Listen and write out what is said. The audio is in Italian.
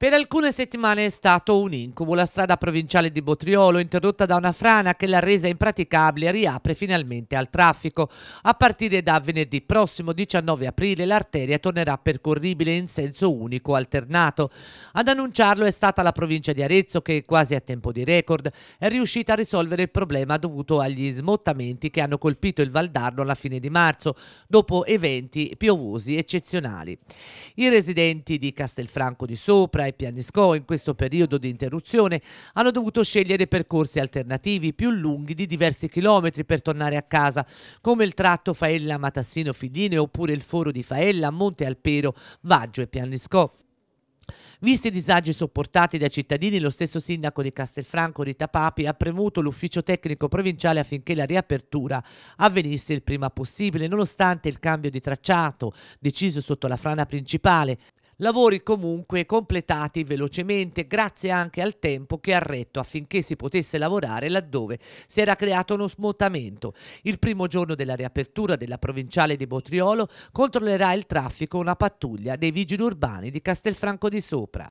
Per alcune settimane è stato un incubo. La strada provinciale di Botriolo, interrotta da una frana che l'ha resa impraticabile, riapre finalmente al traffico. A partire da venerdì prossimo 19 aprile l'arteria tornerà percorribile in senso unico alternato. Ad annunciarlo è stata la provincia di Arezzo che, quasi a tempo di record, è riuscita a risolvere il problema dovuto agli smottamenti che hanno colpito il Valdarno alla fine di marzo, dopo eventi piovosi eccezionali. I residenti di Castelfranco di Sopra e Pianisco in questo periodo di interruzione hanno dovuto scegliere percorsi alternativi più lunghi di diversi chilometri per tornare a casa, come il tratto Faella-Matassino-Figline oppure il foro di Faella, Monte Alpero, Vaggio e Pianisco. Visti i disagi sopportati dai cittadini, lo stesso sindaco di Castelfranco, Rita Papi, ha premuto l'ufficio tecnico provinciale affinché la riapertura avvenisse il prima possibile, nonostante il cambio di tracciato deciso sotto la frana principale, lavori comunque completati velocemente grazie anche al tempo che ha retto affinché si potesse lavorare laddove si era creato uno smottamento. Il primo giorno della riapertura della provinciale di Botriolo controllerà il traffico una pattuglia dei vigili urbani di Castelfranco di Sopra.